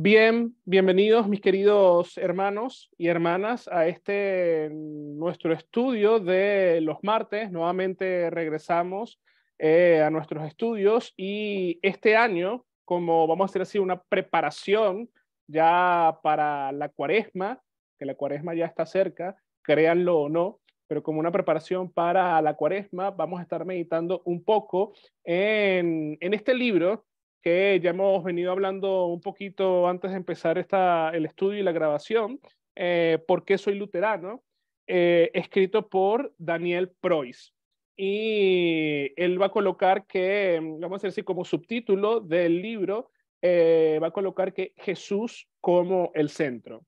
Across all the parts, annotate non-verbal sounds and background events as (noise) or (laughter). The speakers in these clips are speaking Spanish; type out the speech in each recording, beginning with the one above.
Bien, bienvenidos mis queridos hermanos y hermanas a este nuestro estudio de los martes. Nuevamente regresamos eh, a nuestros estudios y este año, como vamos a hacer así una preparación ya para la cuaresma, que la cuaresma ya está cerca, créanlo o no, pero como una preparación para la cuaresma, vamos a estar meditando un poco en, en este libro que ya hemos venido hablando un poquito antes de empezar esta, el estudio y la grabación, eh, ¿Por qué soy luterano? Eh, escrito por Daniel Preuss. Y él va a colocar que, mm, vamos a decir, como subtítulo del libro, eh, va a colocar que Jesús como el centro.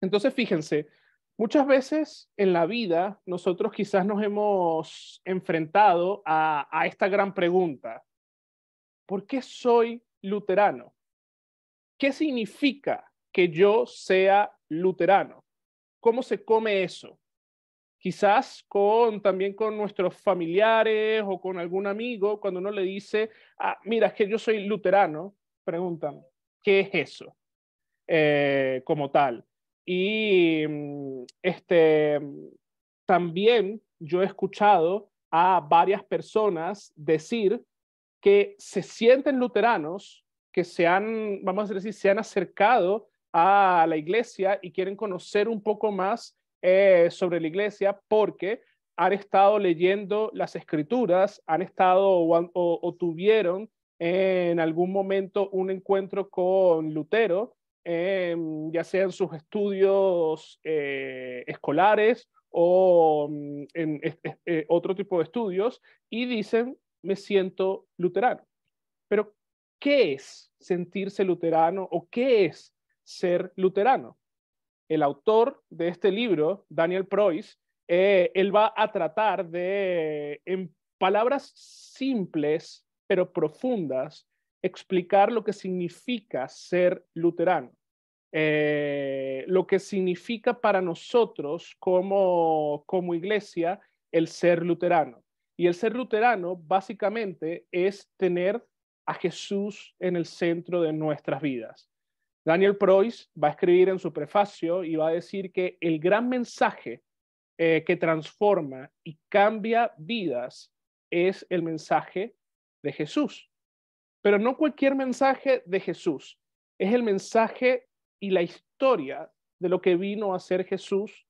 Entonces, fíjense, muchas veces en la vida nosotros quizás nos hemos enfrentado a, a esta gran pregunta, ¿por qué soy luterano? ¿Qué significa que yo sea luterano? ¿Cómo se come eso? Quizás con, también con nuestros familiares o con algún amigo, cuando uno le dice, ah, mira, es que yo soy luterano, preguntan, ¿qué es eso? Eh, como tal. Y mm, este, también yo he escuchado a varias personas decir que se sienten luteranos, que se han, vamos a decir, se han acercado a la iglesia y quieren conocer un poco más eh, sobre la iglesia porque han estado leyendo las escrituras, han estado o, tuvieron eh, en algún momento un encuentro con Lutero, em, ya sea en sus estudios eh, escolares o mm, en, otro tipo de estudios, y dicen me siento luterano. Pero, ¿qué es sentirse luterano o qué es ser luterano? El autor de este libro, Daniel Preuss, eh, él va a tratar de, en palabras simples pero profundas, explicar lo que significa ser luterano. Eh, lo que significa para nosotros como iglesia el ser luterano. Y el ser luterano básicamente es tener a Jesús en el centro de nuestras vidas. Daniel Preuss va a escribir en su prefacio y va a decir que el gran mensaje eh, que transforma y cambia vidas es el mensaje de Jesús. Pero no cualquier mensaje de Jesús, es el mensaje y la historia de lo que vino a ser Jesús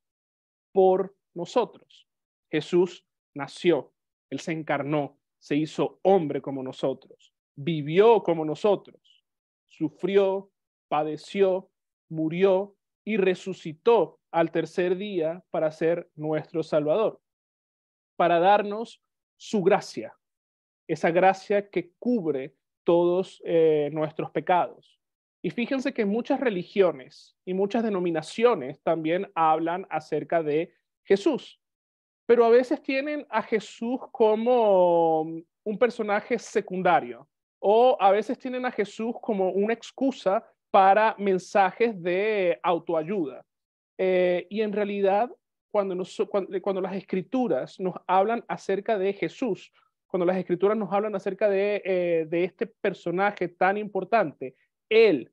por nosotros. Jesús nació, él se encarnó, se hizo hombre como nosotros, vivió como nosotros, sufrió, padeció, murió y resucitó al tercer día para ser nuestro Salvador, para darnos su gracia, esa gracia que cubre todos eh, nuestros pecados. Y fíjense que muchas religiones y muchas denominaciones también hablan acerca de Jesús pero a veces tienen a Jesús como mm, un personaje secundario o a veces tienen a Jesús como una excusa para mensajes de autoayuda. Eh, y en realidad, cuando, cuando, las escrituras nos hablan acerca de Jesús, cuando las escrituras nos hablan acerca eh, de este personaje tan importante, el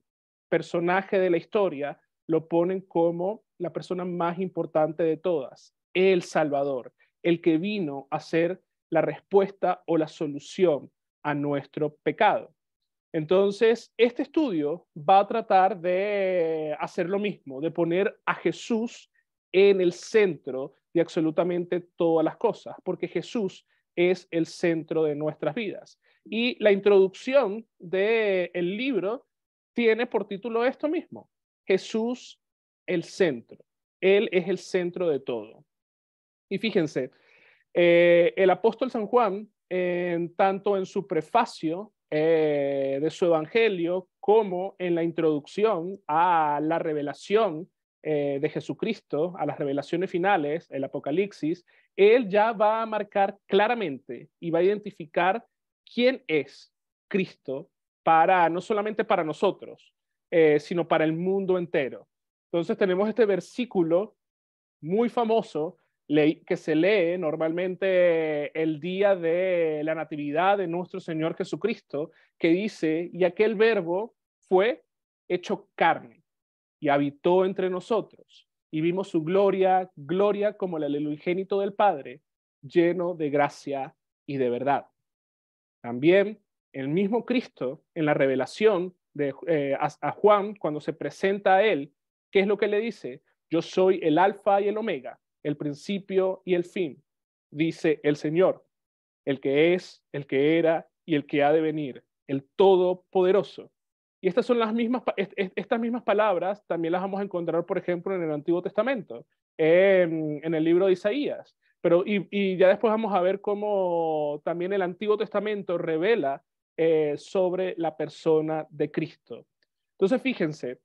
personaje de la historia, lo ponen como la persona más importante de todas el Salvador, el que vino a ser la respuesta o la solución a nuestro pecado. Entonces, este estudio va a tratar de hacer lo mismo, de poner a Jesús en el centro de absolutamente todas las cosas, porque Jesús es el centro de nuestras vidas. Y la introducción del libro tiene por título esto mismo, Jesús el centro. Él es el centro de todo. Y fíjense, eh, el apóstol San Juan, tanto en su prefacio eh, de su evangelio como en la introducción a la revelación eh, de Jesucristo, a las revelaciones finales, el Apocalipsis, él ya va a marcar claramente y va a identificar quién es Cristo para no solamente para nosotros, sino para el mundo entero. Entonces tenemos este versículo muy famoso que se lee normalmente el día de la Natividad de nuestro Señor Jesucristo, que dice, y aquel verbo fue hecho carne y habitó entre nosotros, y vimos su gloria, gloria como la del del Padre, lleno de gracia y de verdad. También el mismo Cristo en la revelación de, eh, a Juan, cuando se presenta a él, ¿qué es lo que le dice? Yo soy el alfa y el omega, el principio y el fin, dice el Señor, el que es, el que era y el que ha de venir, el Todopoderoso. Y estas son las mismas, estas mismas palabras también las vamos a encontrar, por ejemplo, en el Antiguo Testamento, en, el libro de Isaías. Pero, y, ya después vamos a ver cómo también el Antiguo Testamento revela eh, sobre la persona de Cristo. Entonces, fíjense,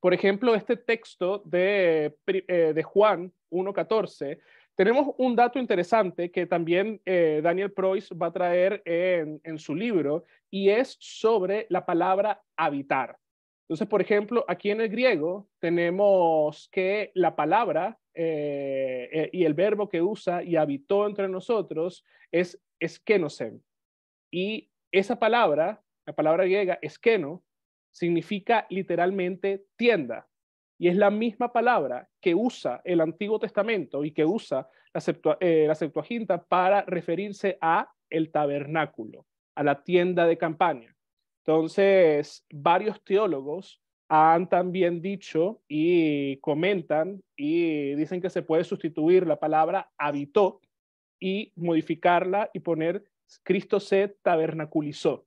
por ejemplo, este texto de, eh, Juan 1.14, tenemos un dato interesante que también eh, Daniel Preuss va a traer en, su libro y es sobre la palabra habitar. Entonces, por ejemplo, aquí en el griego tenemos que la palabra eh, y el verbo que usa y habitó entre nosotros es esquenosen Y esa palabra, la palabra griega eskeno, significa literalmente tienda. Y es la misma palabra que usa el Antiguo Testamento y que usa eh, la, Septuaginta para referirse a el tabernáculo, a la tienda de campaña. Entonces, varios teólogos han también dicho y comentan y dicen que se puede sustituir la palabra habitó y modificarla y poner Cristo se tabernaculizó.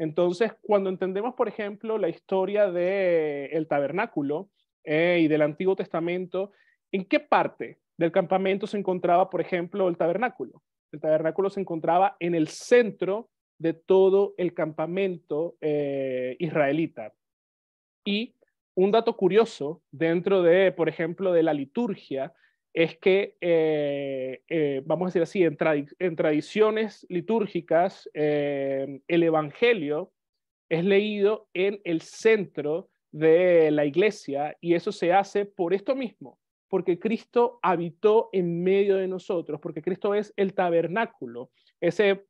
Entonces, cuando entendemos, por ejemplo, la historia del tabernáculo eh, y del Antiguo Testamento, ¿en qué parte del campamento se encontraba, por ejemplo, el tabernáculo? El tabernáculo se encontraba en el centro de todo el campamento eh, israelita. Y un dato curioso dentro de, por ejemplo, de la liturgia es que, eh, eh, vamos a decir así, en, tradiciones litúrgicas, eh, el Evangelio es leído en el centro de la iglesia y eso se hace por esto mismo, porque Cristo habitó en medio de nosotros, porque Cristo es el tabernáculo. Ese,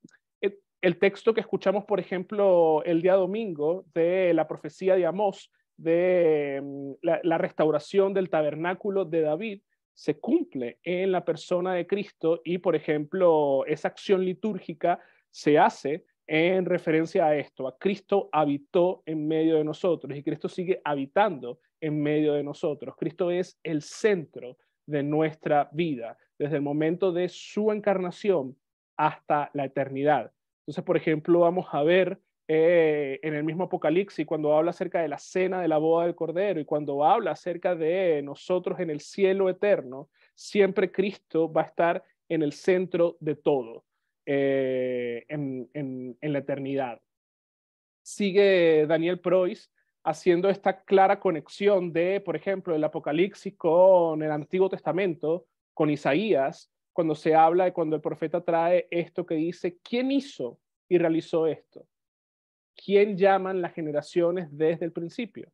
el texto que escuchamos, por ejemplo, el día domingo de la profecía de Amós, de mm, la restauración del tabernáculo de David, se cumple en la persona de Cristo y, por ejemplo, esa acción litúrgica se hace en referencia a esto, a Cristo habitó en medio de nosotros y Cristo sigue habitando en medio de nosotros. Cristo es el centro de nuestra vida desde el momento de su encarnación hasta la eternidad. Entonces, por ejemplo, vamos a ver eh, en el mismo Apocalipsis, cuando habla acerca de la cena de la boda del Cordero y cuando habla acerca de nosotros en el cielo eterno, siempre Cristo va a estar en el centro de todo, eh, en, la eternidad. Sigue Daniel Preuss haciendo esta clara conexión de, por ejemplo, el Apocalipsis con el Antiguo Testamento, con Isaías, cuando se habla de cuando el profeta trae esto que dice, ¿quién hizo y realizó esto? ¿quién llaman las generaciones desde el principio?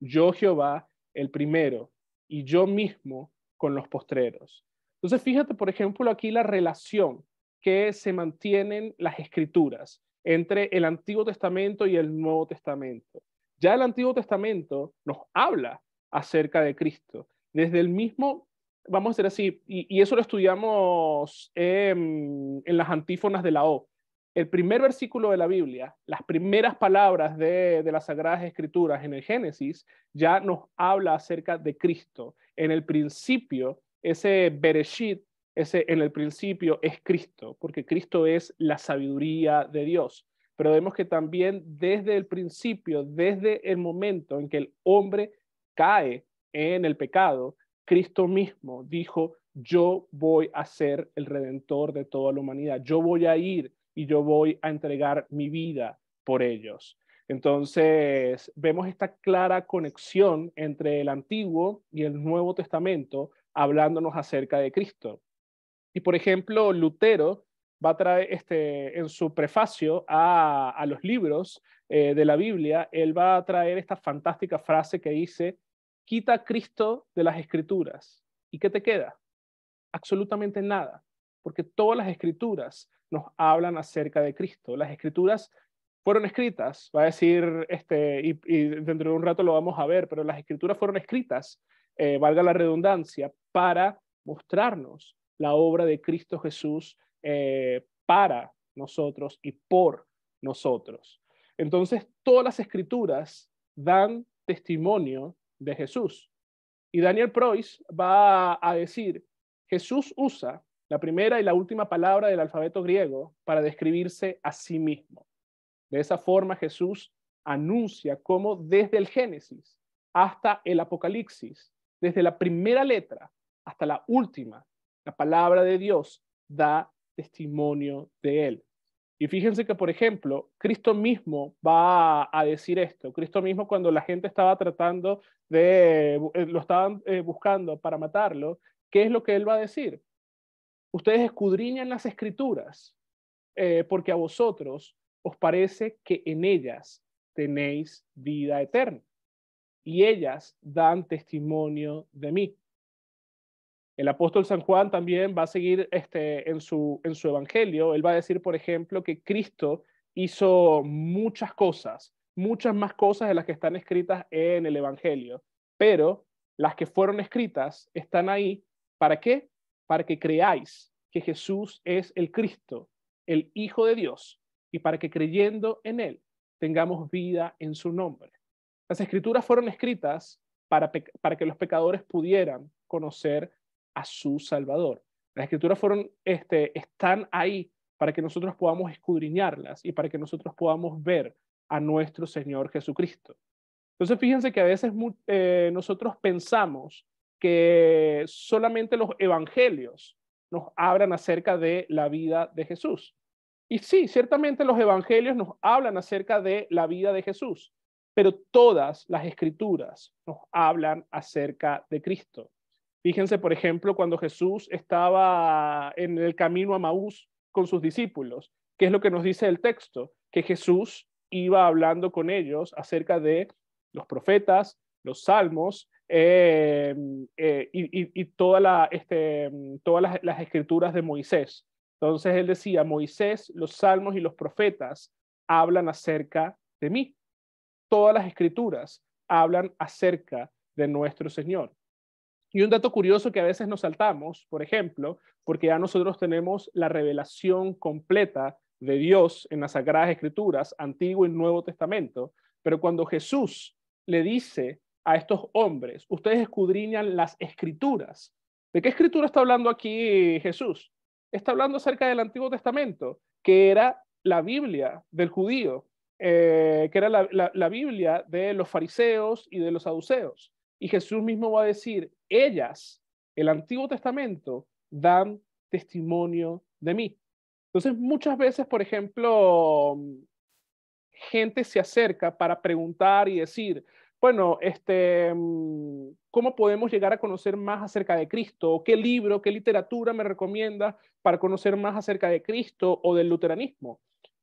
Yo Jehová, el primero, y yo mismo con los postreros. Entonces, fíjate, por ejemplo, aquí la relación que se mantienen las escrituras entre el Antiguo Testamento y el Nuevo Testamento. Ya el Antiguo Testamento nos habla acerca de Cristo. Desde el mismo, vamos a decir así, y, eso lo estudiamos em, en las antífonas de la O, el primer versículo de la Biblia, las primeras palabras de, las Sagradas Escrituras en el Génesis, ya nos habla acerca de Cristo. En el principio, ese Bereshit, ese en el principio es Cristo, porque Cristo es la sabiduría de Dios. Pero vemos que también desde el principio, desde el momento en que el hombre cae en el pecado, Cristo mismo dijo, yo voy a ser el redentor de toda la humanidad, yo voy a ir y yo voy a entregar mi vida por ellos. Entonces, vemos esta clara conexión entre el Antiguo y el Nuevo Testamento hablándonos acerca de Cristo. Y por ejemplo, Lutero va a traer este, en su prefacio a, los libros eh, de la Biblia, él va a traer esta fantástica frase que dice, quita Cristo de las escrituras. ¿Y qué te queda? Absolutamente nada, porque todas las escrituras nos hablan acerca de Cristo. Las escrituras fueron escritas, va a decir, este, y, dentro de un rato lo vamos a ver, pero las escrituras fueron escritas, eh, valga la redundancia, para mostrarnos la obra de Cristo Jesús eh, para nosotros y por nosotros. Entonces, todas las escrituras dan testimonio de Jesús. Y Daniel Preuss va a decir, Jesús usa la primera y la última palabra del alfabeto griego para describirse a sí mismo. De esa forma Jesús anuncia cómo desde el Génesis hasta el Apocalipsis, desde la primera letra hasta la última, la palabra de Dios da testimonio de él. Y fíjense que, por ejemplo, Cristo mismo va a decir esto. Cristo mismo cuando la gente estaba tratando de, eh, lo estaban eh, buscando para matarlo, ¿qué es lo que él va a decir? ustedes escudriñan las escrituras, eh, porque a vosotros os parece que en ellas tenéis vida eterna, y ellas dan testimonio de mí. El apóstol San Juan también va a seguir este, en, su, en su evangelio, él va a decir, por ejemplo, que Cristo hizo muchas cosas, muchas más cosas de las que están escritas en el evangelio, pero las que fueron escritas están ahí, ¿para qué? para que creáis que Jesús es el Cristo, el Hijo de Dios, y para que creyendo en Él tengamos vida en su nombre. Las escrituras fueron escritas para, para que los pecadores pudieran conocer a su Salvador. Las escrituras fueron, este, están ahí para que nosotros podamos escudriñarlas y para que nosotros podamos ver a nuestro Señor Jesucristo. Entonces, fíjense que a veces eh, nosotros pensamos que solamente los evangelios nos hablan acerca de la vida de Jesús. Y sí, ciertamente los evangelios nos hablan acerca de la vida de Jesús, pero todas las escrituras nos hablan acerca de Cristo. Fíjense, por ejemplo, cuando Jesús estaba en el camino a Maús con sus discípulos, ¿qué es lo que nos dice el texto? Que Jesús iba hablando con ellos acerca de los profetas, los salmos, eh, eh, y, toda la, este, todas las, las, escrituras de Moisés. Entonces él decía, Moisés, los salmos y los profetas hablan acerca de mí. Todas las escrituras hablan acerca de nuestro Señor. Y un dato curioso que a veces nos saltamos, por ejemplo, porque ya nosotros tenemos la revelación completa de Dios en las Sagradas Escrituras, Antiguo y Nuevo Testamento, pero cuando Jesús le dice a estos hombres, ustedes escudriñan las escrituras. ¿De qué escritura está hablando aquí Jesús? Está hablando acerca del Antiguo Testamento, que era la Biblia del judío, eh, que era la Biblia de los fariseos y de los saduceos. Y Jesús mismo va a decir, ellas, el Antiguo Testamento, dan testimonio de mí. Entonces, muchas veces, por ejemplo, gente se acerca para preguntar y decir, bueno, este, mm, ¿cómo podemos llegar a conocer más acerca de Cristo? ¿Qué libro, qué literatura me recomienda para conocer más acerca de Cristo o del luteranismo?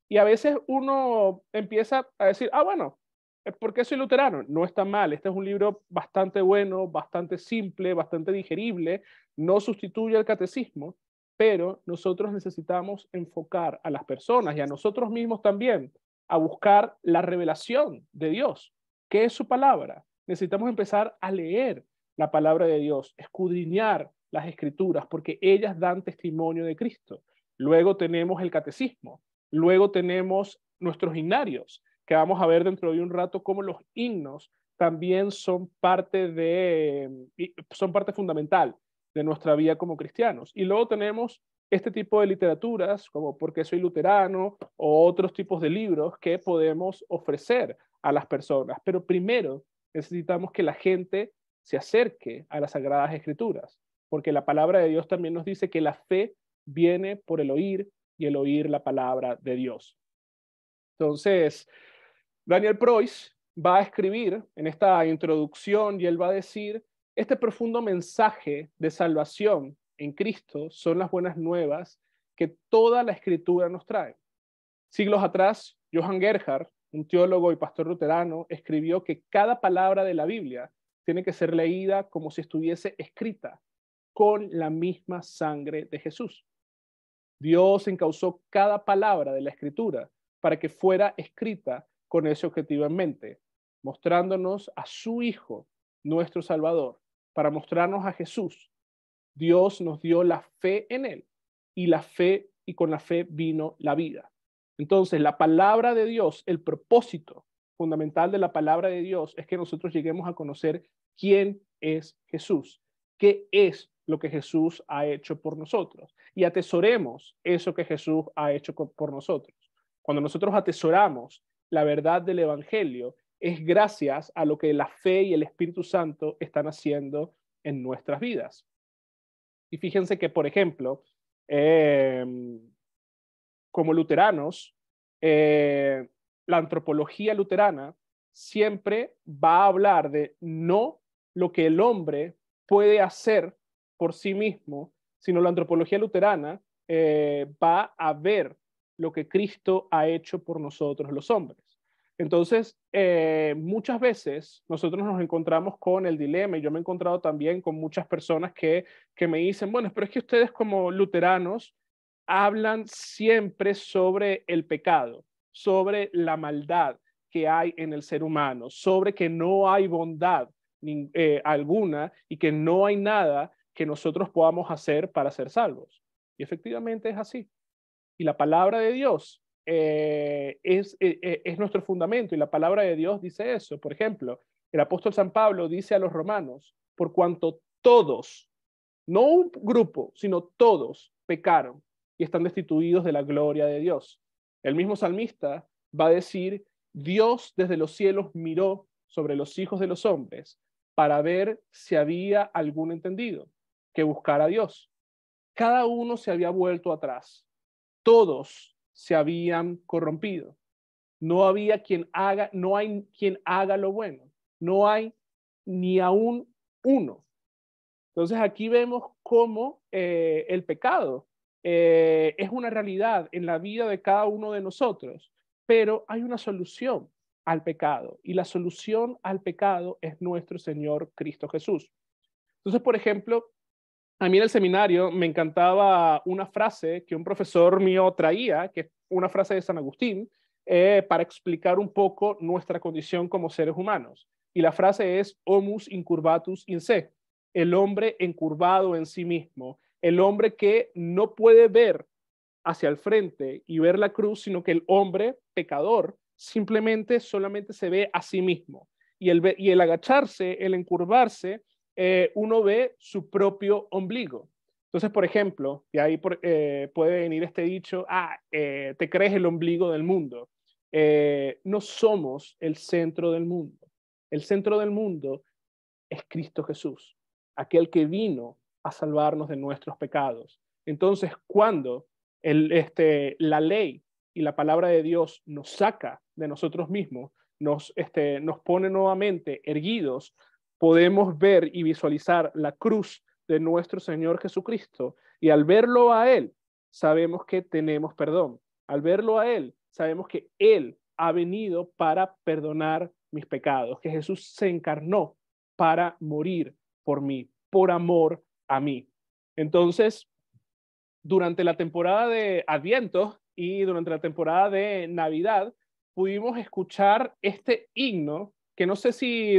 Y a veces uno empieza a decir, ah, bueno, eh, ¿por qué soy luterano? No está mal, este es un libro bastante bueno, bastante simple, bastante digerible, no sustituye al catecismo, pero nosotros necesitamos enfocar a las personas y a nosotros mismos también a buscar la revelación de Dios ¿Qué es su palabra? Necesitamos empezar a leer la palabra de Dios, escudriñar las escrituras, porque ellas dan testimonio de Cristo. Luego tenemos el catecismo, luego tenemos nuestros himnarios, que vamos a ver dentro de un rato cómo los himnos también son parte, de, son parte fundamental de nuestra vida como cristianos. Y luego tenemos este tipo de literaturas, como Porque soy luterano, o otros tipos de libros que podemos ofrecer a las personas. Pero primero necesitamos que la gente se acerque a las sagradas escrituras, porque la palabra de Dios también nos dice que la fe viene por el oír y el oír la palabra de Dios. Entonces, Daniel Preuss va a escribir en esta introducción y él va a decir, este profundo mensaje de salvación en Cristo son las buenas nuevas que toda la escritura nos trae. Siglos atrás, Johann Gerhard un teólogo y pastor luterano, escribió que cada palabra de la Biblia tiene que ser leída como si estuviese escrita con la misma sangre de Jesús. Dios encausó cada palabra de la escritura para que fuera escrita con ese objetivo en mente, mostrándonos a su Hijo, nuestro Salvador, para mostrarnos a Jesús. Dios nos dio la fe en Él y la fe y con la fe vino la vida. Entonces, la palabra de Dios, el propósito fundamental de la palabra de Dios es que nosotros lleguemos a conocer quién es Jesús, qué es lo que Jesús ha hecho por nosotros y atesoremos eso que Jesús ha hecho por nosotros. Cuando nosotros atesoramos la verdad del Evangelio, es gracias a lo que la fe y el Espíritu Santo están haciendo en nuestras vidas. Y fíjense que, por ejemplo, eh, como luteranos, eh, la antropología luterana siempre va a hablar de no lo que el hombre puede hacer por sí mismo, sino la antropología luterana eh, va a ver lo que Cristo ha hecho por nosotros los hombres. Entonces, eh, muchas veces nosotros nos encontramos con el dilema y yo me he encontrado también con muchas personas que, que me dicen, bueno, pero es que ustedes como luteranos hablan siempre sobre el pecado, sobre la maldad que hay en el ser humano, sobre que no hay bondad ninguna eh, alguna y que no hay nada que nosotros podamos hacer para ser salvos. Y efectivamente es así. Y la palabra de Dios eh, eh, es nuestro fundamento y la palabra de Dios dice eso. Por ejemplo, el apóstol San Pablo dice a los romanos, por cuanto todos, no un grupo, sino todos pecaron y están destituidos de la gloria de Dios. El mismo salmista va a decir, Dios desde los cielos miró sobre los hijos de los hombres para ver si había algún entendido que buscara a Dios. Cada uno se había vuelto atrás, todos se habían corrompido. No había quien haga, no hay quien haga lo bueno, no hay ni aún uno. Entonces aquí vemos cómo eh, el pecado eh, es una realidad en la vida de cada uno de nosotros, pero hay una solución al pecado y la solución al pecado es nuestro Señor Cristo Jesús. Entonces, por ejemplo, a mí en el seminario me encantaba una frase que un profesor mío traía, que es una frase de San Agustín, eh, para explicar un poco nuestra condición como seres humanos. Y la frase es homus incurvatus in se, el hombre encurvado en sí mismo, el hombre que no puede ver hacia el frente y ver la cruz, sino que el hombre pecador simplemente solamente se ve a sí mismo. Y el, y el agacharse, el encurvarse, eh, uno ve su propio ombligo. Entonces, por ejemplo, y ahí eh, puede venir este dicho, ah, eh, te crees el ombligo del mundo. no somos el centro del mundo. El centro del mundo es Cristo Jesús, aquel que vino a salvarnos de nuestros pecados. Entonces, cuando el, este, la ley y la palabra de Dios nos saca de nosotros mismos, nos, este, nos pone nuevamente erguidos, podemos ver y visualizar la cruz de nuestro Señor Jesucristo y al verlo a Él, sabemos que tenemos perdón. Al verlo a Él, sabemos que Él ha venido para perdonar mis pecados, que Jesús se encarnó para morir por mí, por amor a mí. Entonces, durante la temporada de Adviento y durante la temporada de Navidad, pudimos escuchar este himno, que no sé si,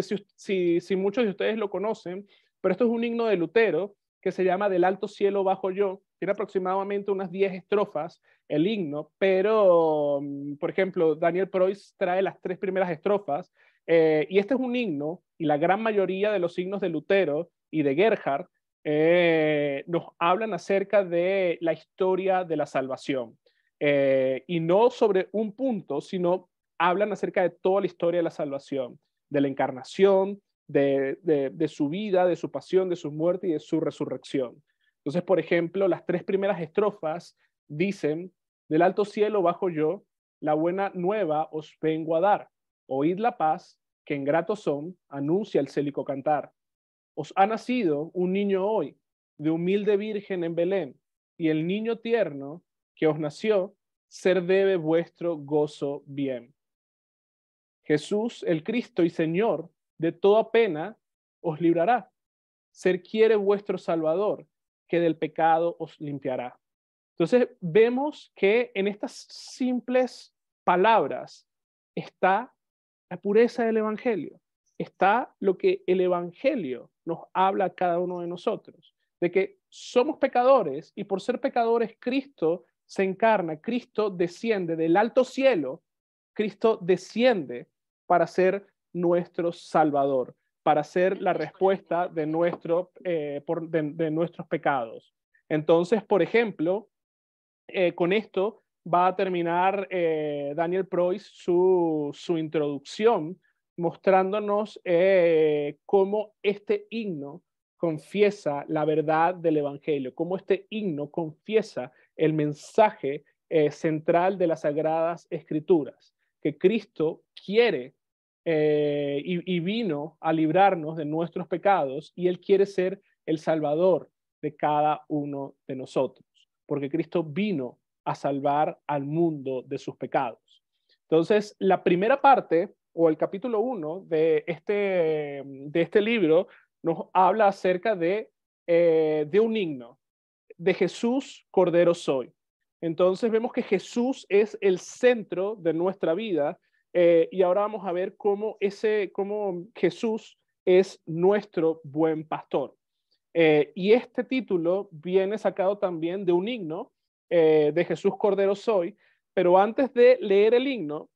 si, muchos de ustedes lo conocen, pero esto es un himno de Lutero que se llama Del alto cielo bajo yo. Tiene aproximadamente unas 10 estrofas el himno, pero, mm, por ejemplo, Daniel Preuss trae las tres primeras estrofas. Eh, y este es un himno, y la gran mayoría de los himnos de Lutero y de Gerhard eh, nos hablan acerca de la historia de la salvación. Eh, y no sobre un punto, sino hablan acerca de toda la historia de la salvación, de la encarnación, de, de su vida, de su pasión, de su muerte y de su resurrección. Entonces, por ejemplo, las tres primeras estrofas dicen, del alto cielo bajo yo, la buena nueva os vengo a dar. Oíd la paz, que en grato son, anuncia el célico cantar os ha nacido un niño hoy, de humilde virgen en Belén, y el niño tierno que os nació, ser debe vuestro gozo bien. Jesús, el Cristo y Señor, de toda pena os librará. Ser quiere vuestro Salvador, que del pecado os limpiará. Entonces vemos que en estas simples palabras está la pureza del Evangelio, está lo que el Evangelio nos habla cada uno de nosotros, de que somos pecadores y por ser pecadores Cristo se encarna, Cristo desciende del alto cielo, Cristo desciende para ser nuestro Salvador, para ser la respuesta de, nuestro, eh, de, nuestros pecados. Entonces, por ejemplo, eh, con esto va a terminar eh, Daniel Preuss su, su introducción mostrándonos eh, cómo este himno confiesa la verdad del Evangelio, cómo este himno confiesa el mensaje eh, central de las sagradas escrituras, que Cristo quiere eh, y vino a librarnos de nuestros pecados y Él quiere ser el Salvador de cada uno de nosotros, porque Cristo vino a salvar al mundo de sus pecados. Entonces, la primera parte o el capítulo 1 de este, mm, de este libro nos habla acerca eh, de, un himno, de Jesús, Cordero soy. Entonces vemos que Jesús es el centro de nuestra vida eh, y ahora vamos a ver cómo, ese, cómo Jesús es nuestro buen pastor. Eh, y este título viene sacado también de un himno de Jesús Cordero Soy, pero antes de leer el himno,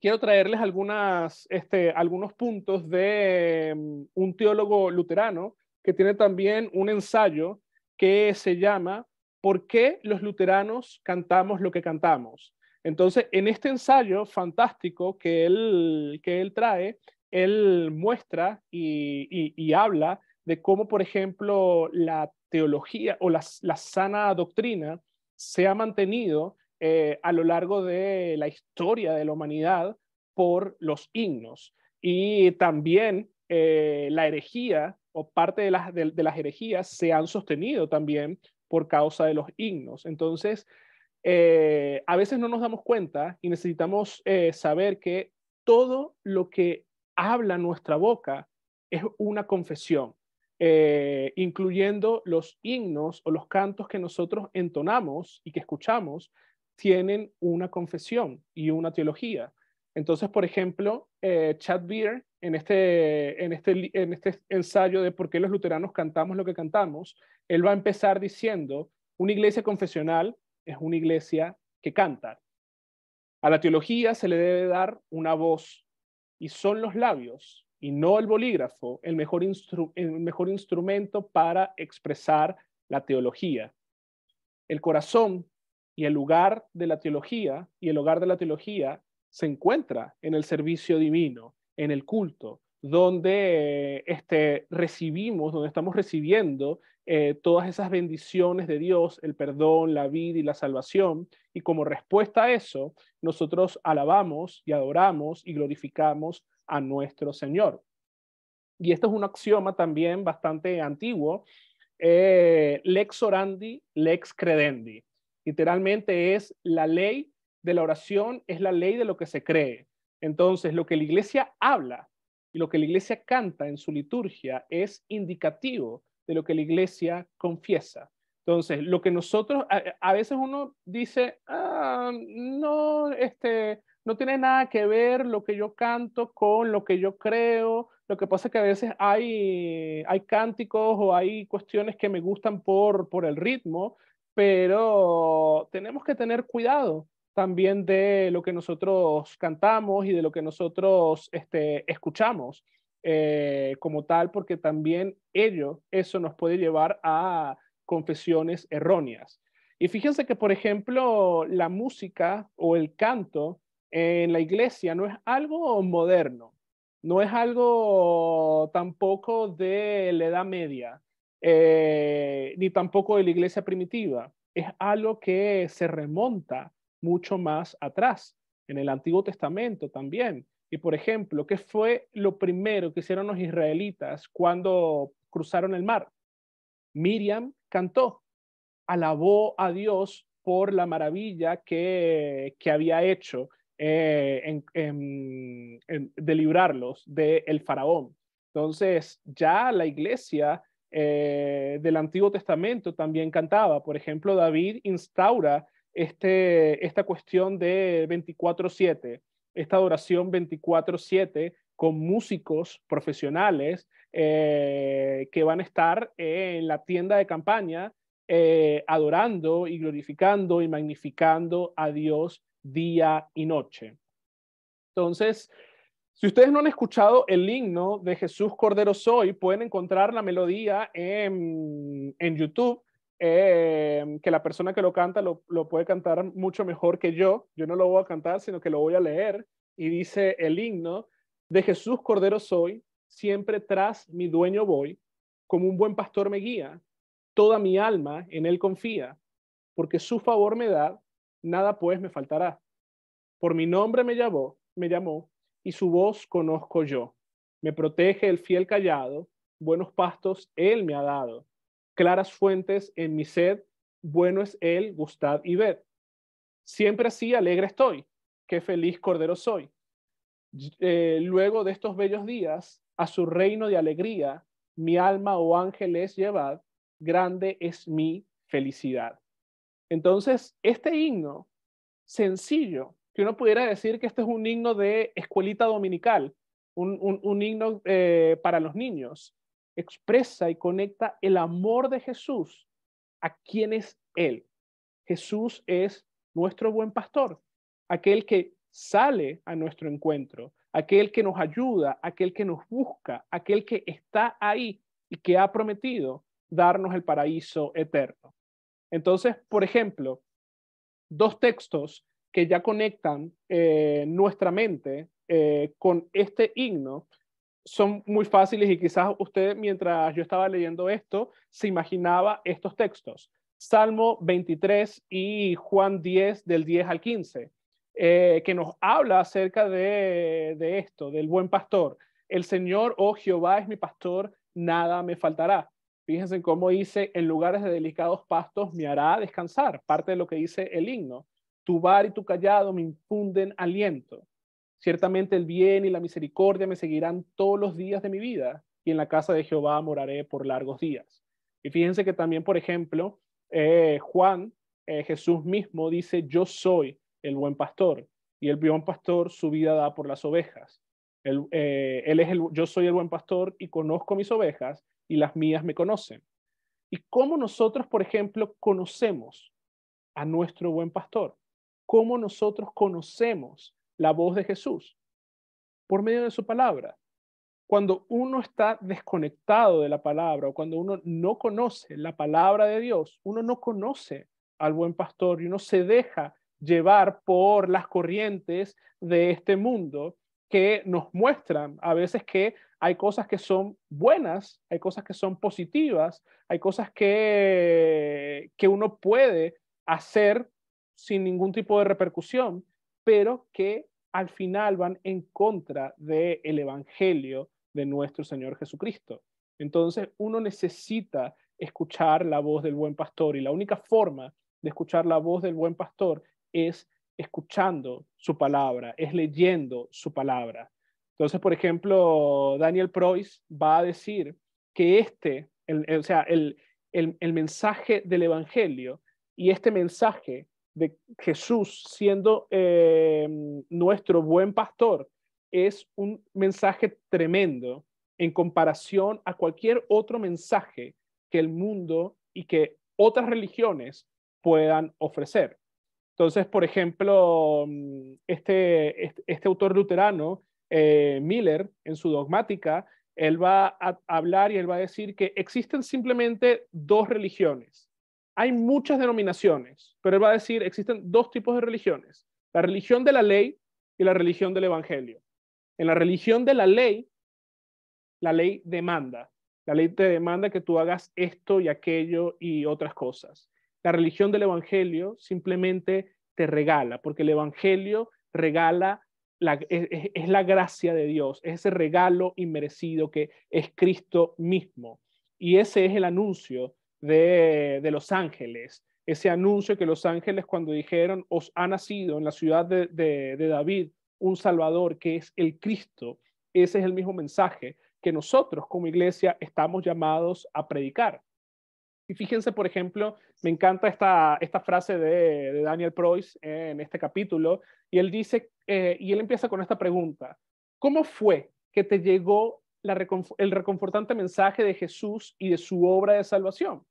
quiero traerles algunas, este, algunos puntos de mm, un teólogo luterano que tiene también un ensayo que se llama ¿Por qué los luteranos cantamos lo que cantamos? Entonces, en este ensayo fantástico que él, que él trae, él muestra y, habla de cómo, por ejemplo, la teología o la sana doctrina se ha mantenido eh, a lo largo de la historia de la humanidad por los himnos. Y también eh, la herejía o parte de las, herejías se han sostenido también por causa de los himnos. Entonces, eh, a veces no nos damos cuenta y necesitamos saber que todo lo que habla nuestra boca es una confesión, incluyendo los himnos o los cantos que nosotros entonamos y que escuchamos, tienen una confesión y una teología. Entonces, por ejemplo, eh, Chad Beer, en este, este en, este, ensayo de por qué los luteranos cantamos lo que cantamos, él va a empezar diciendo, una iglesia confesional es una iglesia que canta. A la teología se le debe dar una voz y son los labios y no el bolígrafo el mejor, el mejor instrumento para expresar la teología. El corazón y el lugar de la teología y el hogar de la teología se encuentra en el servicio divino, en el culto, donde eh, este, recibimos, donde estamos recibiendo eh, todas esas bendiciones de Dios, el perdón, la vida y la salvación. Y como respuesta a eso, nosotros alabamos y adoramos y glorificamos a nuestro Señor. Y esto es un axioma también bastante antiguo, eh, lex orandi, lex credendi. Literalmente es la ley de la oración, es la ley de lo que se cree. Entonces, lo que la iglesia habla y lo que la iglesia canta en su liturgia es indicativo de lo que la iglesia confiesa. Entonces, lo que nosotros, a, veces uno dice, ah, no, este, no tiene nada que ver lo que yo canto con lo que yo creo. Lo que pasa es que a veces hay, hay cánticos o hay cuestiones que me gustan por, por el ritmo, pero tenemos que tener cuidado también de lo que nosotros cantamos y de lo que nosotros este, escuchamos eh, como tal, porque también ello, eso nos puede llevar a confesiones erróneas. Y fíjense que, por ejemplo, la música o el canto en la iglesia no es algo moderno, no es algo tampoco de la Edad Media, eh, ni tampoco de la iglesia primitiva. Es algo que se remonta mucho más atrás, en el Antiguo Testamento también. Y por ejemplo, ¿qué fue lo primero que hicieron los israelitas cuando cruzaron el mar? Miriam cantó, alabó a Dios por la maravilla que, había hecho eh, en, en, de librarlos del faraón. Entonces, ya la iglesia eh, del Antiguo Testamento también cantaba. Por ejemplo, David instaura este, esta cuestión de 24-7, esta adoración 24-7 con músicos profesionales eh, que van a estar en la tienda de campaña eh, adorando y glorificando y magnificando a Dios día y noche. Entonces, si ustedes no han escuchado el himno de Jesús Cordero Soy, pueden encontrar la melodía en, YouTube, em, que la persona que lo canta lo, lo, puede cantar mucho mejor que yo. Yo no lo voy a cantar, sino que lo voy a leer. Y dice el himno, de Jesús Cordero Soy, siempre tras mi dueño voy, como un buen pastor me guía, toda mi alma en él confía, porque su favor me da, nada pues me faltará. Por mi nombre me llamó, me llamó y su voz conozco yo. Me protege el fiel callado, buenos pastos él me ha dado, claras fuentes en mi sed, bueno es él, gustad y ved. Siempre así alegre estoy, qué feliz cordero soy. Eh, luego de estos bellos días, a su reino de alegría, mi alma o oh ángeles ángel es llevad, grande es mi felicidad. Entonces, este himno sencillo, que uno pudiera decir que este es un himno de escuelita dominical, un, un, himno eh, para los niños. Expresa y conecta el amor de Jesús a quién es Él. Jesús es nuestro buen pastor, aquel que sale a nuestro encuentro, aquel que nos ayuda, aquel que nos busca, aquel que está ahí y que ha prometido darnos el paraíso eterno. Entonces, por ejemplo, dos textos que ya conectan eh, nuestra mente eh, con este himno son muy fáciles y quizás usted mientras yo estaba leyendo esto se imaginaba estos textos. Salmo 23 y Juan 10 del 10 al 15, eh, que nos habla acerca de, de esto, del buen pastor. El Señor, oh Jehová, es mi pastor, nada me faltará. Fíjense cómo dice, en lugares de delicados pastos me hará descansar, parte de lo que dice el himno. Tu bar y tu callado me infunden aliento. Ciertamente el bien y la misericordia me seguirán todos los días de mi vida y en la casa de Jehová moraré por largos días. Y fíjense que también, por ejemplo, eh, Juan, eh, Jesús mismo dice, yo soy el buen pastor y el buen pastor su vida da por las ovejas. Eh, él es el, yo soy el buen pastor y conozco mis ovejas y las mías me conocen. ¿Y cómo nosotros, por ejemplo, conocemos a nuestro buen pastor? cómo nosotros conocemos la voz de Jesús por medio de su palabra. Cuando uno está desconectado de la palabra o cuando uno no conoce la palabra de Dios, uno no conoce al buen pastor y uno se deja llevar por las corrientes de este mundo que nos muestran a veces que hay cosas que son buenas, hay cosas que son positivas, hay cosas que, que uno puede hacer sin ningún tipo de repercusión, pero que al final van en contra del Evangelio de nuestro Señor Jesucristo. Entonces uno necesita escuchar la voz del buen pastor y la única forma de escuchar la voz del buen pastor es escuchando su palabra, es leyendo su palabra. Entonces, por ejemplo, Daniel Preuss va a decir que este, o sea, el, el, mensaje del Evangelio y este mensaje de Jesús siendo eh, nuestro buen pastor es un mensaje tremendo en comparación a cualquier otro mensaje que el mundo y que otras religiones puedan ofrecer. Entonces, por ejemplo, mm, este, este, este autor luterano, eh, Miller, en su dogmática, él va a hablar y él va a decir que existen simplemente dos religiones, hay muchas denominaciones, pero él va a decir, existen dos tipos de religiones, la religión de la ley y la religión del Evangelio. En la religión de la ley, la ley demanda, la ley te demanda que tú hagas esto y aquello y otras cosas. La religión del Evangelio simplemente te regala, porque el Evangelio regala, es, es, la gracia de Dios, es ese regalo inmerecido que es Cristo mismo. Y ese es el anuncio de, Los Ángeles, ese anuncio que los ángeles cuando dijeron, os ha nacido en la ciudad de, David un Salvador que es el Cristo, ese es el mismo mensaje que nosotros como iglesia estamos llamados a predicar. Y fíjense, por ejemplo, me encanta esta, esta frase de, Daniel Preuss en este capítulo, y él dice, eh, y él empieza con esta pregunta, ¿cómo fue que te llegó el reconfortante mensaje de Jesús y de su obra de salvación.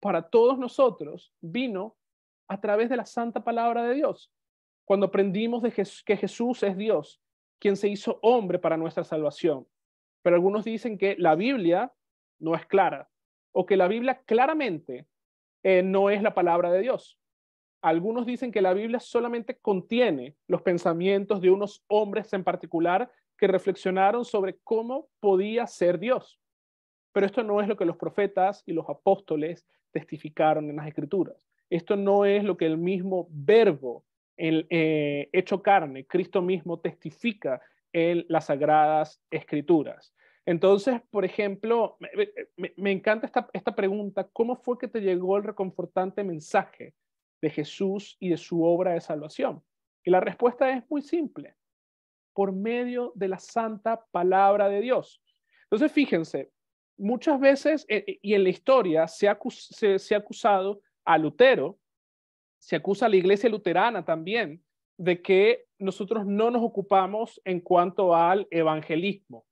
Para todos nosotros vino a través de la santa palabra de Dios. Cuando aprendimos que Jesús es Dios, quien se hizo hombre para nuestra salvación. Pero algunos dicen que la Biblia no es clara o que la Biblia claramente eh, no es la palabra de Dios. Algunos dicen que la Biblia solamente contiene los pensamientos de unos hombres en particular que reflexionaron sobre cómo podía ser Dios. Pero esto no es lo que los profetas y los apóstoles testificaron en las escrituras. Esto no es lo que el mismo verbo el, eh, hecho carne, Cristo mismo testifica en las sagradas escrituras. Entonces, por ejemplo, me, encanta esta pregunta, ¿cómo fue que te llegó el reconfortante mensaje de Jesús y de su obra de salvación? Y la respuesta es muy simple por medio de la santa palabra de Dios. Entonces, fíjense, muchas veces, eh, eh, y en la historia se ha, acusado a Lutero, se acusa a la iglesia luterana también, de que nosotros no nos ocupamos en cuanto al evangelismo.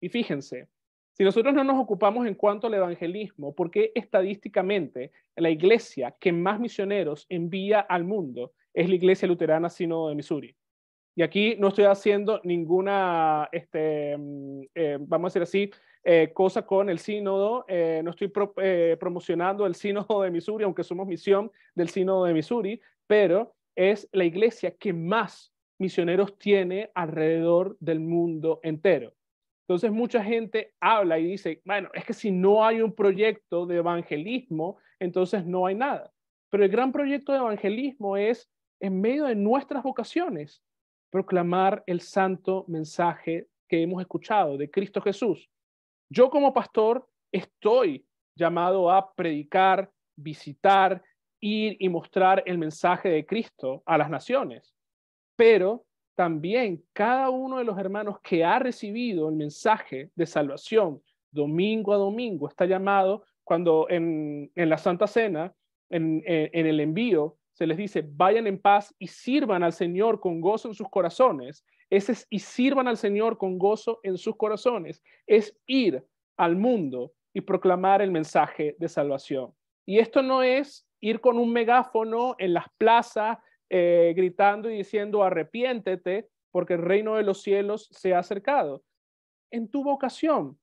Y fíjense, si nosotros no nos ocupamos en cuanto al evangelismo, ¿por qué estadísticamente la iglesia que más misioneros envía al mundo es la iglesia luterana sino de Missouri? Y aquí no estoy haciendo ninguna, este, mm, eh, vamos a decir así, eh, cosa con el sínodo. Eh, no estoy promocionando el sínodo de Missouri, aunque somos misión del sínodo de Missouri, pero es la iglesia que más misioneros tiene alrededor del mundo entero. Entonces mucha gente habla y dice, bueno, es que si no hay un proyecto de evangelismo, entonces no hay nada. Pero el gran proyecto de evangelismo es en medio de nuestras vocaciones, proclamar el santo mensaje que hemos escuchado de Cristo Jesús. Yo como pastor estoy llamado a predicar, visitar, ir y mostrar el mensaje de Cristo a las naciones. Pero también cada uno de los hermanos que ha recibido el mensaje de salvación domingo a domingo está llamado cuando en, la Santa Cena, en, en, en el envío, se les dice, vayan en paz y sirvan al Señor con gozo en sus corazones. Ese es y sirvan al Señor con gozo en sus corazones. Es ir al mundo y proclamar el mensaje de salvación. Y esto no es ir con un megáfono en las plazas eh, gritando y diciendo arrepiéntete porque el reino de los cielos se ha acercado. En tu vocación,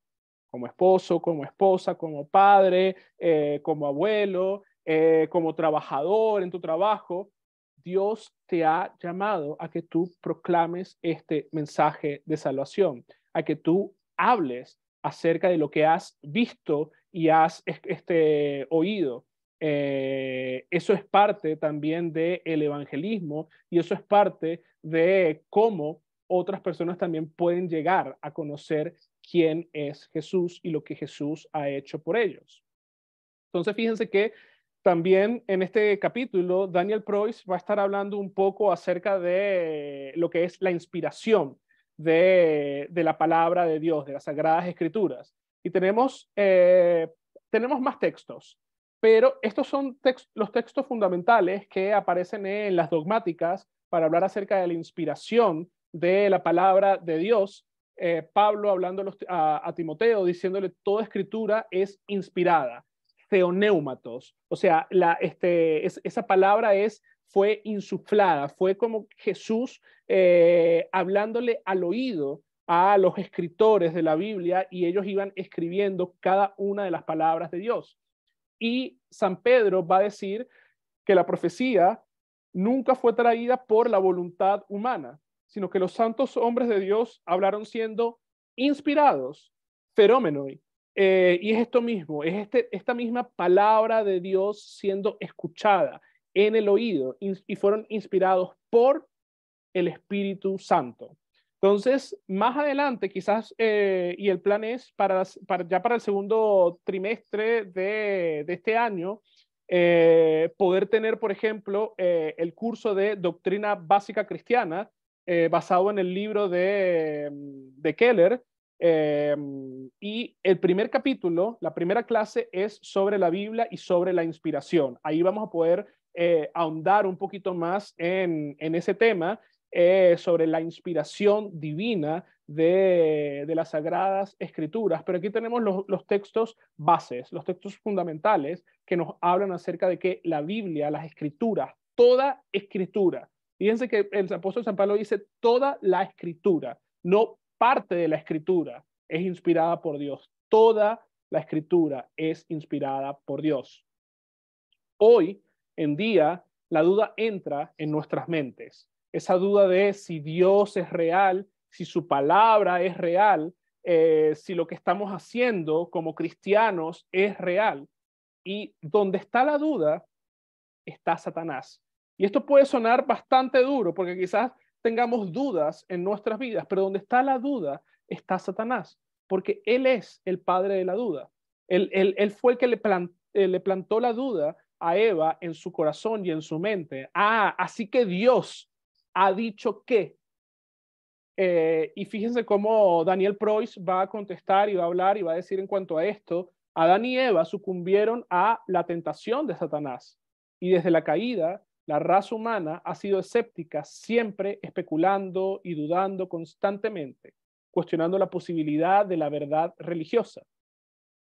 como esposo, como esposa, como padre, eh, como abuelo, eh, como trabajador en tu trabajo, Dios te ha llamado a que tú proclames este mensaje de salvación, a que tú hables acerca de lo que has visto y has este, oído. Eh, eso es parte también del el evangelismo y eso es parte de cómo otras personas también pueden llegar a conocer quién es Jesús y lo que Jesús ha hecho por ellos. Entonces, fíjense que también en este capítulo, Daniel Preuss va a estar hablando un poco acerca de lo que es la inspiración de, la palabra de Dios, de las Sagradas Escrituras. Y tenemos, eh, más textos, pero estos son los textos fundamentales que aparecen en las dogmáticas para hablar acerca de la inspiración de la palabra de Dios. Eh, Pablo hablando a Timoteo, diciéndole, toda escritura es inspirada theoneumatos, o sea, la, este, esa palabra es fue insuflada, fue como Jesús eh, hablándole al oído a los escritores de la Biblia y ellos iban escribiendo cada una de las palabras de Dios. Y San Pedro va a decir que la profecía nunca fue traída por la voluntad humana, sino que los santos hombres de Dios hablaron siendo inspirados, fenómeno eh, y es esto mismo, es este, esta misma palabra de Dios siendo escuchada en el oído y fueron inspirados por el Espíritu Santo. Entonces, más adelante, quizás, eh, y el plan es para, ya para el segundo trimestre de, este año, eh, poder tener, por ejemplo, el curso de doctrina básica cristiana basado en el libro de, de Keller, Em, y el primer capítulo, la primera clase es sobre la Biblia y sobre la inspiración. Ahí vamos a poder eh, ahondar un poquito más en, ese tema, eh, sobre la inspiración divina de, las sagradas escrituras. Pero aquí tenemos los, textos bases, los textos fundamentales que nos hablan acerca de que la Biblia, las escrituras, toda escritura, fíjense que el apóstol San Pablo dice toda la escritura, no parte de la escritura es inspirada por Dios. Toda la escritura es inspirada por Dios. Hoy en día, la duda entra en nuestras mentes. Esa duda de si Dios es real, si su palabra es real, eh, si lo que estamos haciendo como cristianos es real. Y donde está la duda, está Satanás. Y esto puede sonar bastante duro, porque quizás tengamos dudas en nuestras vidas, pero donde está la duda está Satanás, porque Él es el padre de la duda. Él, fue el que le, eh, le plantó la duda a Eva en su corazón y en su mente. Ah, así que Dios ha dicho que. Eh, y fíjense cómo Daniel Preuss va a contestar y va a hablar y va a decir en cuanto a esto, Adán y Eva sucumbieron a la tentación de Satanás y desde la caída la raza humana ha sido escéptica, siempre especulando y dudando constantemente, cuestionando la posibilidad de la verdad religiosa.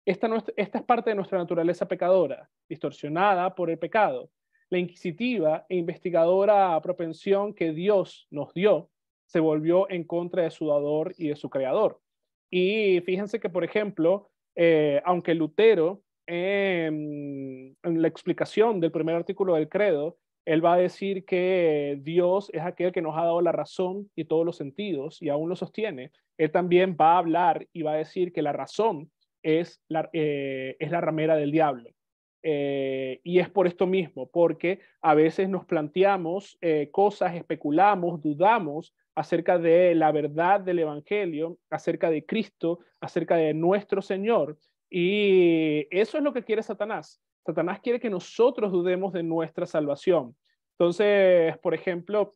Esta, es parte de nuestra naturaleza pecadora, distorsionada por el pecado. La inquisitiva e investigadora propensión que Dios nos dio se volvió en contra de su dador y de su creador. Y fíjense que, por ejemplo, eh, aunque Lutero, em, en la explicación del primer artículo del credo, él va a decir que Dios es aquel que nos ha dado la razón y todos los sentidos y aún lo sostiene. Él también va a hablar y va a decir que la razón es la, eh, es la ramera del diablo. Eh, y es por esto mismo, porque a veces nos planteamos eh, cosas, especulamos, dudamos acerca de la verdad del Evangelio, acerca de Cristo, acerca de nuestro Señor. Y eso es lo que quiere Satanás Satanás quiere que nosotros dudemos de nuestra salvación. Entonces, por ejemplo,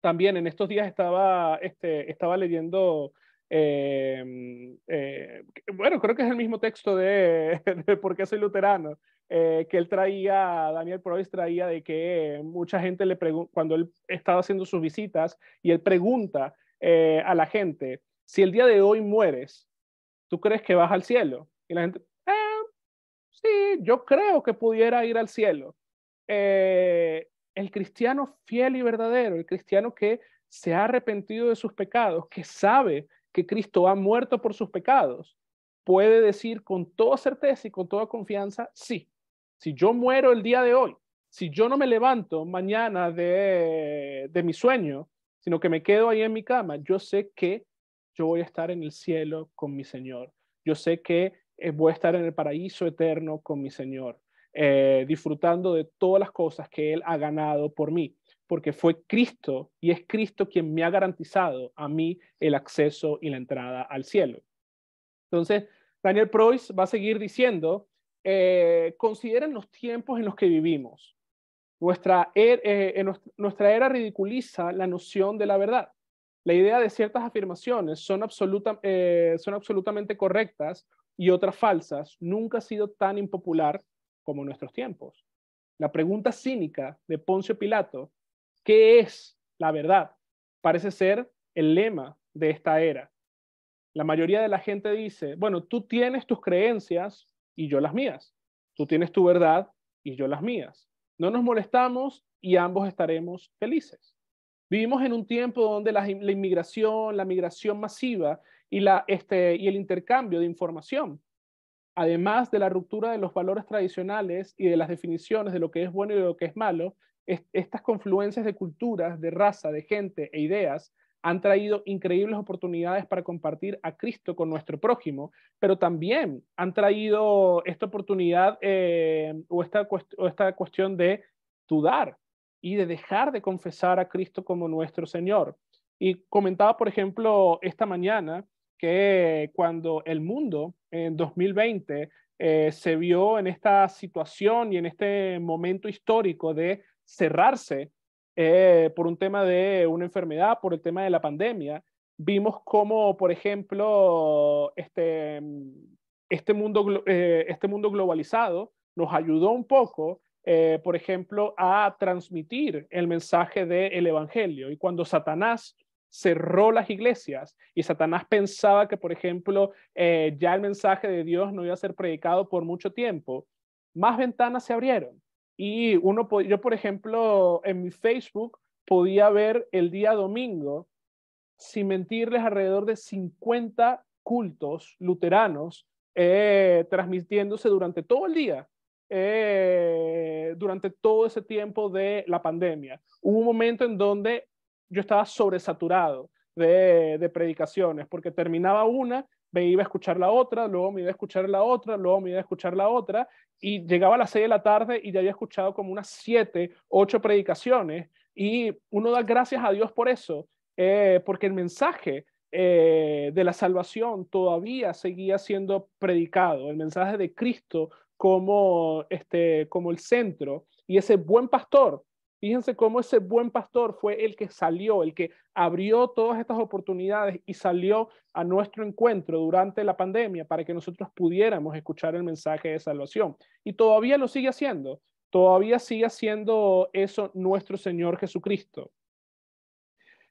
también en estos días estaba, este, estaba leyendo, eh, eh, bueno, creo que es el mismo texto de, (laughs) ¿Por qué soy luterano? Eh, que él traía, Daniel Provis traía de que mucha gente le pregunta, cuando él estaba haciendo sus visitas y él pregunta a la gente, si el día de hoy mueres, ¿tú crees que vas al cielo? Y la gente, sí, yo creo que pudiera ir al cielo. Eh, el cristiano fiel y verdadero, el cristiano que se ha arrepentido de sus pecados, que sabe que Cristo ha muerto por sus pecados, puede decir con toda certeza y con toda confianza, sí, si yo muero el día de hoy, si yo no me levanto mañana de mi sueño, sino que me quedo ahí en mi cama, yo sé que yo voy a estar en el cielo con mi Señor. Yo sé que eh, voy a estar en el paraíso eterno con mi Señor, eh, disfrutando de todas las cosas que Él ha ganado por mí, porque fue Cristo y es Cristo quien me ha garantizado a mí el acceso y la entrada al cielo. Entonces, Daniel Preuss va a seguir diciendo, eh, consideren los tiempos en los que vivimos. Nuestra, er-, nuestra era ridiculiza la noción de la verdad. La idea de ciertas afirmaciones son, absoluta, son absolutamente correctas y otras falsas nunca ha sido tan impopular como en nuestros tiempos. La pregunta cínica de Poncio Pilato, ¿qué es la verdad? Parece ser el lema de esta era. La mayoría de la gente dice, bueno, tú tienes tus creencias y yo las mías. Tú tienes tu verdad y yo las mías. No nos molestamos y ambos estaremos felices. Vivimos en un tiempo donde la, la, inmigración, la migración masiva este, y, el intercambio de información, además de la ruptura de los valores tradicionales y de las definiciones de lo que es bueno y de lo que es malo, estas confluencias de culturas, de raza, de gente e ideas han traído increíbles oportunidades para compartir a Cristo con nuestro prójimo, pero también han traído esta oportunidad eh, o, esta o esta cuestión de dudar y de dejar de confesar a Cristo como nuestro Señor. Y comentaba, por ejemplo, esta mañana que cuando el mundo en 2020 eh, se vio en esta situación y en este momento histórico de cerrarse eh, por un tema de una enfermedad, por el tema de la pandemia, vimos cómo, por ejemplo, este, mm, este, mundo, eh, este mundo globalizado nos ayudó un poco por ejemplo, a transmitir el mensaje del Evangelio. Y cuando Satanás cerró las iglesias y Satanás pensaba que, por ejemplo, eh, ya el mensaje de Dios no iba a ser predicado por mucho tiempo, más ventanas se abrieron. Y uno, yo, por ejemplo, en mi Facebook podía ver el día domingo, sin mentirles, alrededor de 50 cultos luteranos eh, transmitiéndose durante todo el día. Eh, durante todo ese tiempo de la pandemia. Hubo un momento en donde yo estaba sobresaturado de, de predicaciones, porque terminaba una, me iba a escuchar la otra, luego me iba a escuchar la otra, luego me iba a escuchar la otra, y llegaba a las 6 de la tarde y ya había escuchado como unas siete, ocho predicaciones, y uno da gracias a Dios por eso, eh, porque el mensaje eh, de la salvación todavía seguía siendo predicado, el mensaje de Cristo como, este, como el centro, y ese buen pastor Fíjense cómo ese buen pastor fue el que salió, el que abrió todas estas oportunidades y salió a nuestro encuentro durante la pandemia para que nosotros pudiéramos escuchar el mensaje de salvación. Y todavía lo sigue haciendo, todavía sigue haciendo eso nuestro Señor Jesucristo.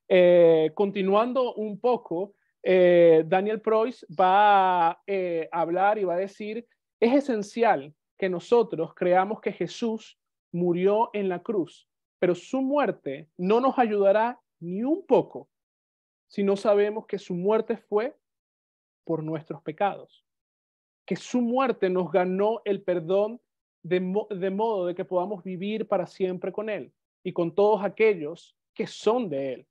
Eh, continuando un poco, eh, Daniel Preuss va eh, a hablar y va a decir, es esencial que nosotros creamos que Jesús murió en la cruz pero su muerte no nos ayudará ni un poco si no sabemos que su muerte fue por nuestros pecados, que su muerte nos ganó el perdón de, modo de que podamos vivir para siempre con Él y con todos aquellos que son de Él.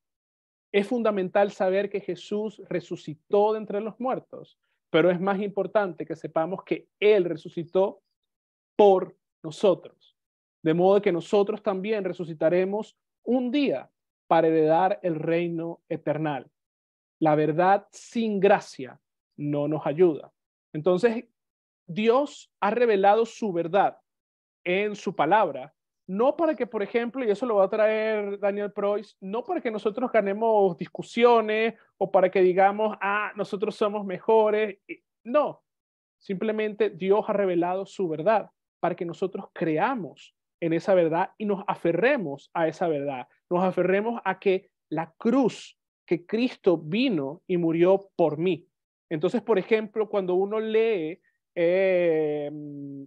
Es fundamental saber que Jesús resucitó de entre los muertos, pero es más importante que sepamos que Él resucitó por nosotros de modo que nosotros también resucitaremos un día para heredar el reino eternal. La verdad sin gracia no nos ayuda. Entonces, Dios ha revelado su verdad en su palabra, no para que, por ejemplo, y eso lo va a traer Daniel Preuss, no para que nosotros ganemos discusiones o para que digamos, ah, nosotros somos mejores. No, simplemente Dios ha revelado su verdad para que nosotros creamos en esa verdad y nos aferremos a esa verdad, nos aferremos a que la cruz que Cristo vino y murió por mí. Entonces, por ejemplo, cuando uno lee eh,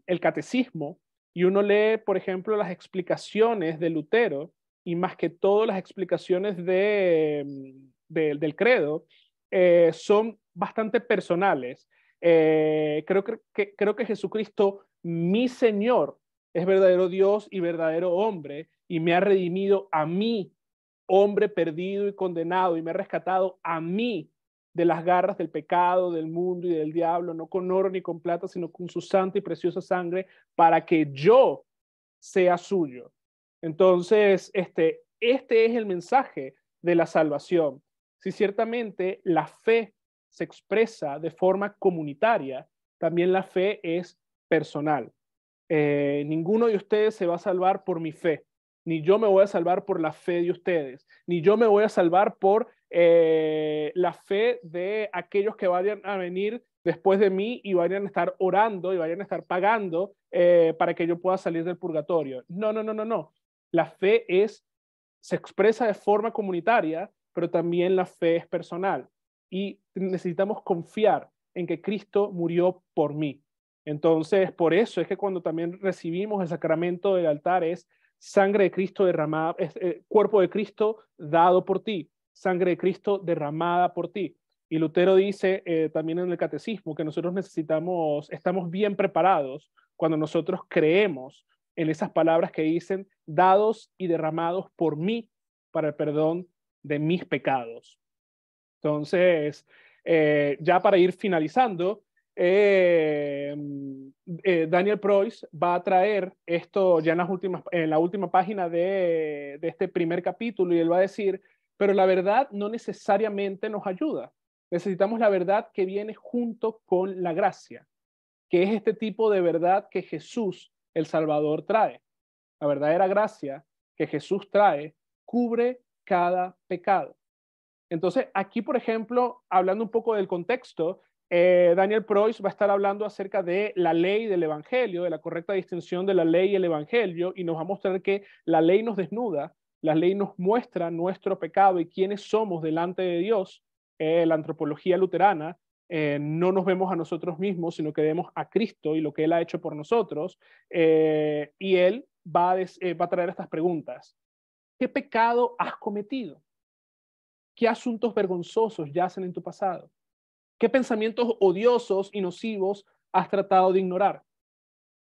el catecismo y uno lee, por ejemplo, las explicaciones de Lutero y más que todo las explicaciones de, mm, del credo, eh, son bastante personales. Eh, creo, creo que Jesucristo, mi Señor, es verdadero Dios y verdadero hombre, y me ha redimido a mí, hombre perdido y condenado, y me ha rescatado a mí de las garras del pecado, del mundo y del diablo, no con oro ni con plata, sino con su santa y preciosa sangre, para que yo sea suyo. Entonces, este, este es el mensaje de la salvación. Si ciertamente la fe se expresa de forma comunitaria, también la fe es personal. Eh, ninguno de ustedes se va a salvar por mi fe, ni yo me voy a salvar por la fe de ustedes, ni yo me voy a salvar por eh, la fe de aquellos que vayan a venir después de mí y vayan a estar orando y vayan a estar pagando eh, para que yo pueda salir del purgatorio. No, no, no, no, no. La fe es, se expresa de forma comunitaria, pero también la fe es personal. Y necesitamos confiar en que Cristo murió por mí. Entonces, por eso es que cuando también recibimos el sacramento del altar es sangre de Cristo derramada, es, eh, cuerpo de Cristo dado por ti, sangre de Cristo derramada por ti. Y Lutero dice eh, también en el catecismo que nosotros necesitamos, estamos bien preparados cuando nosotros creemos en esas palabras que dicen, dados y derramados por mí para el perdón de mis pecados. Entonces, eh, ya para ir finalizando, eh, eh, Daniel Preuss va a traer esto ya en, las últimas, en la última página de este primer capítulo y él va a decir, pero la verdad no necesariamente nos ayuda. Necesitamos la verdad que viene junto con la gracia, que es este tipo de verdad que Jesús, el Salvador, trae. La verdadera gracia que Jesús trae cubre cada pecado. Entonces, aquí, por ejemplo, hablando un poco del contexto, eh, Daniel Preuss va a estar hablando acerca de la ley del Evangelio, de la correcta distinción de la ley y el Evangelio, y nos va a mostrar que la ley nos desnuda, la ley nos muestra nuestro pecado y quiénes somos delante de Dios. Eh, la antropología luterana eh, no nos vemos a nosotros mismos, sino que vemos a Cristo y lo que Él ha hecho por nosotros. y Él va a traer estas preguntas. ¿Qué pecado has cometido? ¿Qué asuntos vergonzosos yacen en tu pasado? ¿Qué pensamientos odiosos y nocivos has tratado de ignorar?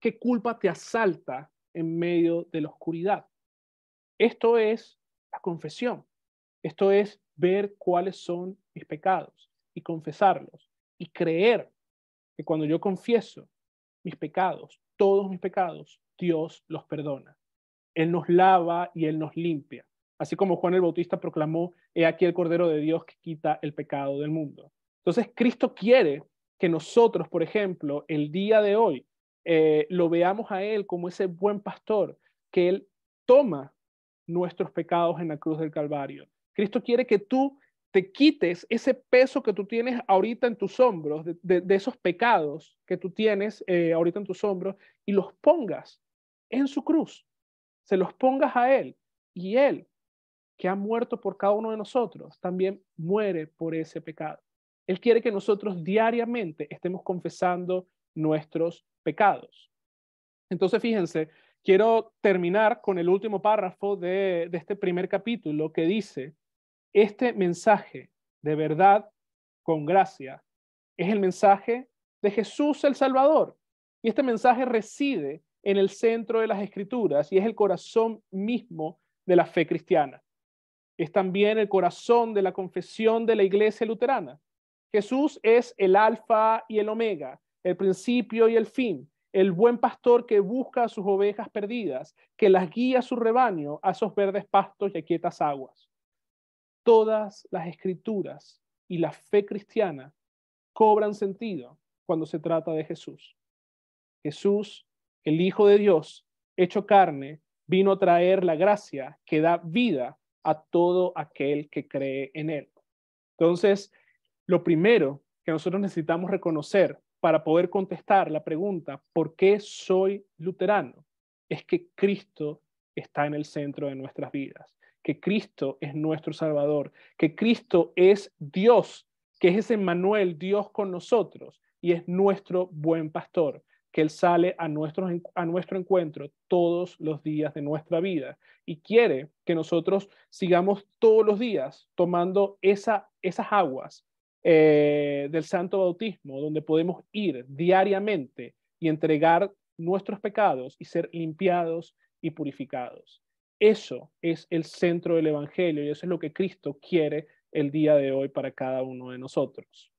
¿Qué culpa te asalta en medio de la oscuridad? Esto es la confesión. Esto es ver cuáles son mis pecados y confesarlos y creer que cuando yo confieso mis pecados, todos mis pecados, Dios los perdona. Él nos lava y Él nos limpia. Así como Juan el Bautista proclamó, he aquí el Cordero de Dios que quita el pecado del mundo. Entonces, Cristo quiere que nosotros, por ejemplo, el día de hoy, eh, lo veamos a Él como ese buen pastor, que Él toma nuestros pecados en la cruz del Calvario. Cristo quiere que tú te quites ese peso que tú tienes ahorita en tus hombros, de, esos pecados que tú tienes eh, ahorita en tus hombros, y los pongas en su cruz. Se los pongas a Él. Y Él, que ha muerto por cada uno de nosotros, también muere por ese pecado. Él quiere que nosotros diariamente estemos confesando nuestros pecados. Entonces, fíjense, quiero terminar con el último párrafo de, este primer capítulo que dice, este mensaje de verdad con gracia es el mensaje de Jesús el Salvador. Y este mensaje reside en el centro de las escrituras y es el corazón mismo de la fe cristiana. Es también el corazón de la confesión de la iglesia luterana. Jesús es el alfa y el omega, el principio y el fin, el buen pastor que busca a sus ovejas perdidas, que las guía a su rebaño a esos verdes pastos y a quietas aguas. Todas las escrituras y la fe cristiana cobran sentido cuando se trata de Jesús. Jesús, el Hijo de Dios, hecho carne, vino a traer la gracia que da vida a todo aquel que cree en Él. Entonces, lo primero que nosotros necesitamos reconocer para poder contestar la pregunta, ¿por qué soy luterano? Es que Cristo está en el centro de nuestras vidas, que Cristo es nuestro Salvador, que Cristo es Dios, que es ese Manuel, Dios con nosotros, y es nuestro buen pastor, que Él sale a nuestro, encuentro todos los días de nuestra vida y quiere que nosotros sigamos todos los días tomando esa, esas aguas eh, del Santo Bautismo, donde podemos ir diariamente y entregar nuestros pecados y ser limpiados y purificados. Eso es el centro del Evangelio y eso es lo que Cristo quiere el día de hoy para cada uno de nosotros.